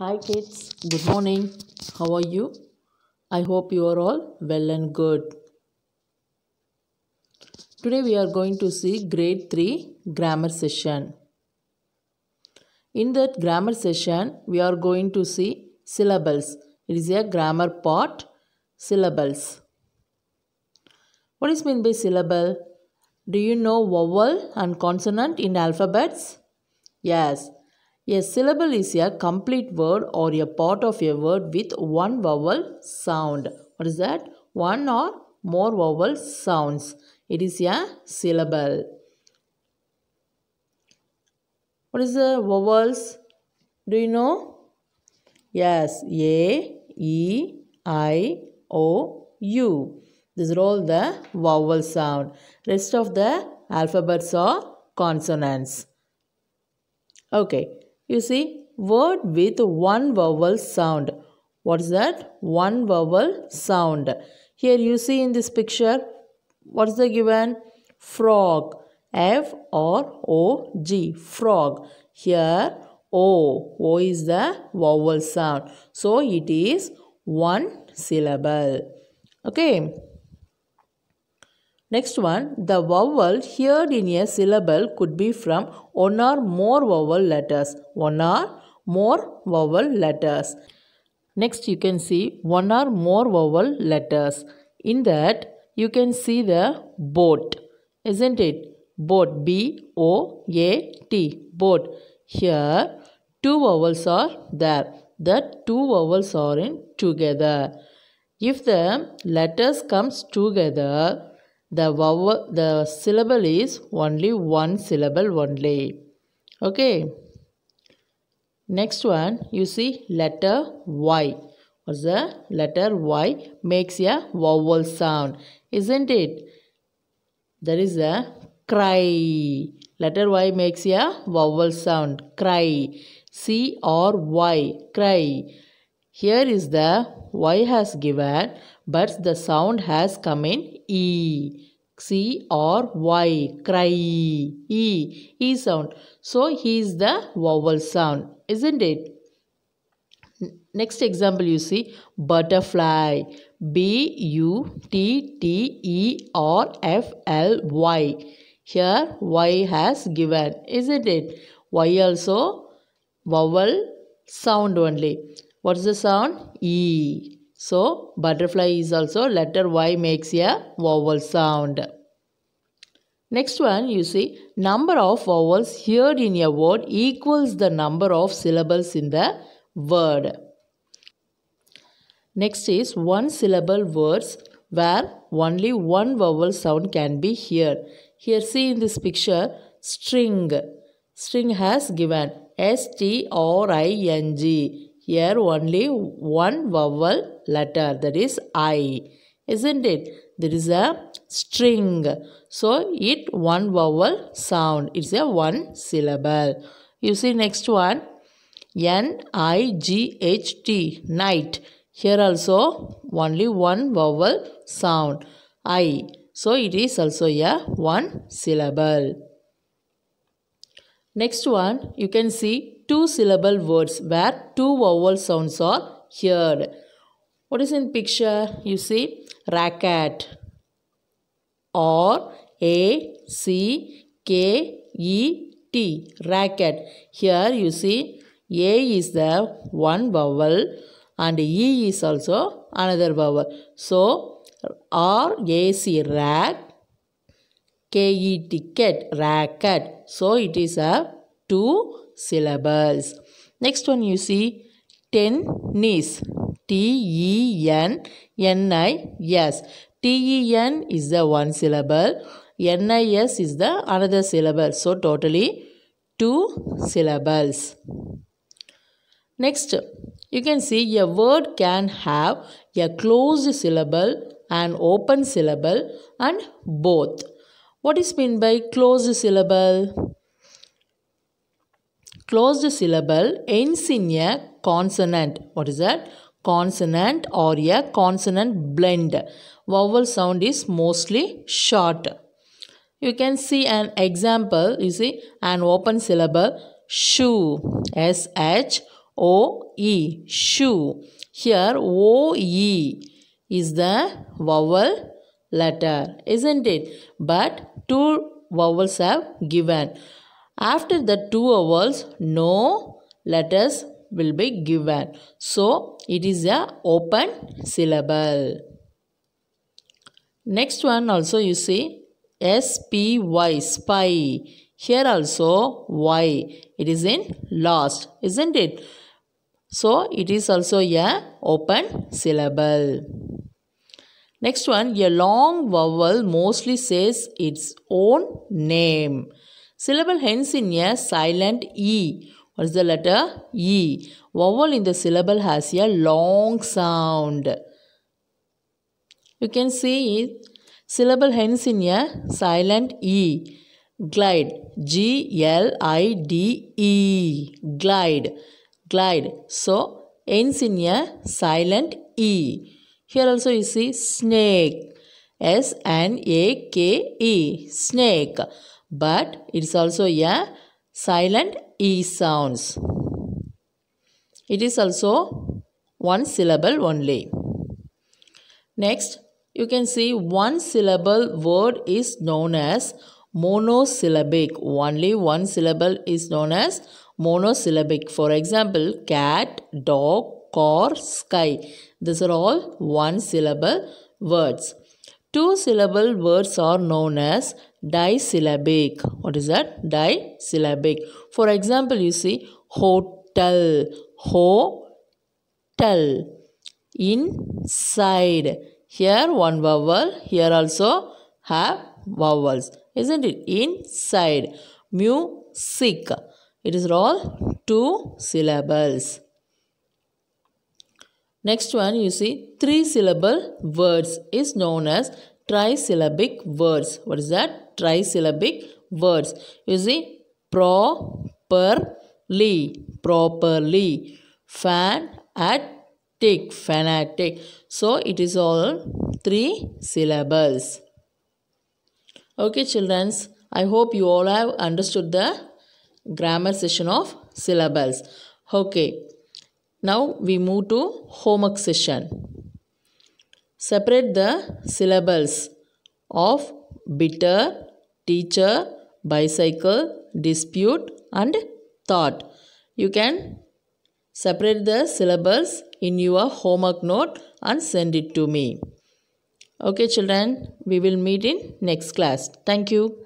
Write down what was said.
Hi kids, good morning. How are you? I hope you are all well and good. Today we are going to see grade 3 grammar session. In that grammar session, we are going to see syllables. It is a grammar part, syllables. What is meant by syllable? Do you know vowel and consonant in alphabets? Yes, a syllable is a complete word or a part of a word with one vowel sound. What is that? One or more vowel sounds. It is a syllable. What is the vowels? Do you know? Yes, A, E, I, O, U. These are all the vowel sound. Rest of the alphabets are consonants. Okay, you see, word with one vowel sound. What is that? One vowel sound. Here you see in this picture, what is the given? Frog. F or O G. Frog. Here, O. O is the vowel sound. So, it is one syllable. Okay. Next one, the vowel heard in a syllable could be from one or more vowel letters. One or more vowel letters. Next you can see one or more vowel letters. In that you can see the boat. Isn't it? Boat. B-O-A-T. Boat. Here two vowels are there. The two vowels are in together. If the letters comes together, the vowel the syllable is only one syllable only okay next one you see letter y what's the letter y makes a vowel sound isn't it there is a cry letter y makes a vowel sound cry c r y or Y. here is the y has given but the sound has come in e C or Y, cry, E, E sound. So he is the vowel sound, isn't it? Next example you see butterfly, B U T T E R F L Y. Here Y has given, isn't it? Y also vowel sound only. What's the sound? E. So, butterfly is also letter Y makes a vowel sound. Next one, you see, number of vowels heard in a word equals the number of syllables in the word. Next is one syllable words where only one vowel sound can be heard. Here see in this picture, string. String has given S-T-R-I-N-G. Here only one vowel letter that is I. Isn't it? There is a string. So it one vowel sound. It's a one syllable. You see next one. N-I-G-H-T. Night. Here also only one vowel sound. I. So it is also a one syllable. Next one, you can see two syllable words where two vowel sounds are heard. What is in picture? You see racket or A C K E T racket. Here you see A is the one vowel and E is also another vowel. So R A C rack K E T cat racket. So it is a two syllables. Next one you see tennis. T-E-N-N-I-S. T-E-N is the one syllable. N-I-S is the another syllable. So totally two syllables. Next, you can see a word can have a closed syllable, an open syllable and both. What is meant by closed syllable? closed syllable ends in a consonant. What is that? Consonant or a consonant blend. Vowel sound is mostly short. You can see an example. You see an open syllable shoe. S H O E. Shoe. Here O E is the vowel letter, isn't it? But two vowels have given. After the 2 vowels, no letters will be given. So, it is a open syllable. Next one also you see SPY, spy. Here also Y. It is in last, isn't it? So, it is also a open syllable. Next one, a long vowel mostly says its own name. Syllable ends in a silent E. What is the letter? E. Vowel in the syllable has a long sound. You can see it. Syllable ends in a silent E. Glide. G-L-I-D-E. Glide. Glide. So, ends in a silent E. Here also you see snake. S-N-A-K-E. Snake but it's also a silent E sounds. It is also one syllable only. Next, you can see one syllable word is known as monosyllabic. Only one syllable is known as monosyllabic. For example, cat, dog, car, sky. These are all one syllable words. Two syllable words are known as disyllabic. What is that? Disyllabic. For example, you see hotel, hotel, inside. Here one vowel, here also have vowels. Isn't it? Inside. Music. It is all two syllables. Next one you see three syllable words is known as trisyllabic words. What is that? trisyllabic words. You see, properly, properly, fan fanatic, fanatic. So, it is all three syllables. Okay, childrens. I hope you all have understood the grammar session of syllables. Okay. Now we move to homework session. Separate the syllables of bitter, teacher, bicycle, dispute and thought. You can separate the syllables in your homework note and send it to me. Okay children, we will meet in next class. Thank you.